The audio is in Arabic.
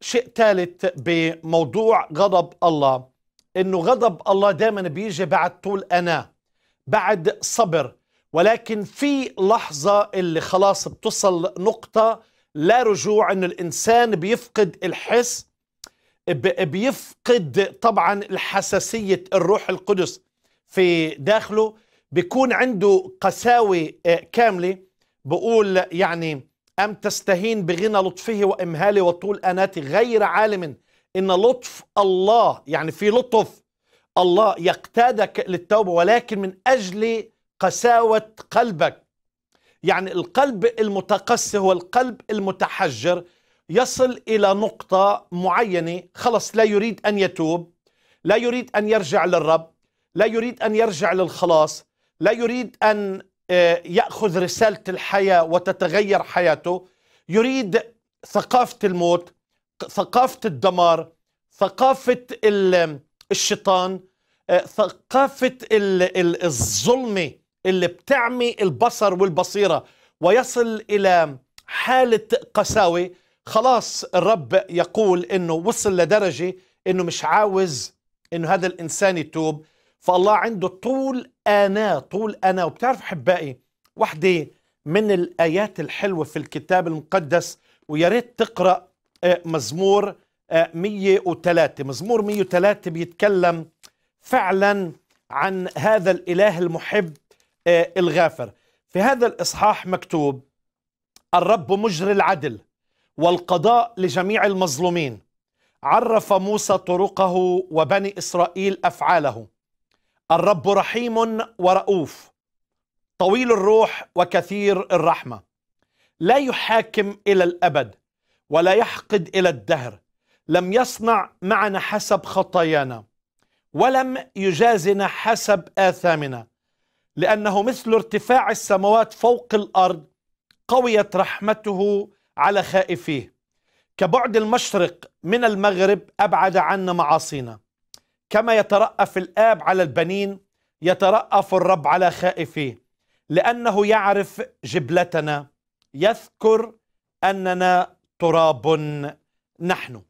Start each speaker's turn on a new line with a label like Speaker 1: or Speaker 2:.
Speaker 1: شيء ثالث بموضوع غضب الله انه غضب الله دائما بيجي بعد طول انا بعد صبر ولكن في لحظة اللي خلاص بتصل نقطة لا رجوع انه الانسان بيفقد الحس بيفقد طبعا الحساسية الروح القدس في داخله بيكون عنده قساوة آه، كاملة بقول يعني أم تستهين بغنى لطفه وإمهاله وطول أناته غير عالم إن لطف الله يعني في لطف الله يقتادك للتوبة ولكن من أجل قساوة قلبك يعني القلب المتقسى هو القلب المتحجر يصل إلى نقطة معينة خلص لا يريد أن يتوب لا يريد أن يرجع للرب لا يريد أن يرجع للخلاص لا يريد أن آه، ياخذ رساله الحياه وتتغير حياته يريد ثقافه الموت ثقافه الدمار ثقافه الشيطان آه، ثقافه الظلمه اللي بتعمي البصر والبصيره ويصل الى حاله قساوه خلاص الرب يقول انه وصل لدرجه انه مش عاوز انه هذا الانسان يتوب فالله عنده طول أنا طول أنا وبتعرف أحبائي وحده من الآيات الحلوة في الكتاب المقدس ويا ريت تقرأ آه، مزمور 103 آه، مزمور 103 بيتكلم فعلا عن هذا الإله المحب آه، الغافر في هذا الإصحاح مكتوب الرب مجري العدل والقضاء لجميع المظلومين عرف موسى طرقه وبني إسرائيل أفعاله الرب رحيم ورؤوف طويل الروح وكثير الرحمه لا يحاكم الى الابد ولا يحقد الى الدهر لم يصنع معنا حسب خطايانا ولم يجازنا حسب اثامنا لانه مثل ارتفاع السماوات فوق الارض قويت رحمته على خائفيه كبعد المشرق من المغرب ابعد عنا معاصينا كما يترأف الآب على البنين يترأف الرب على خائفيه لأنه يعرف جبلتنا يذكر أننا تراب نحن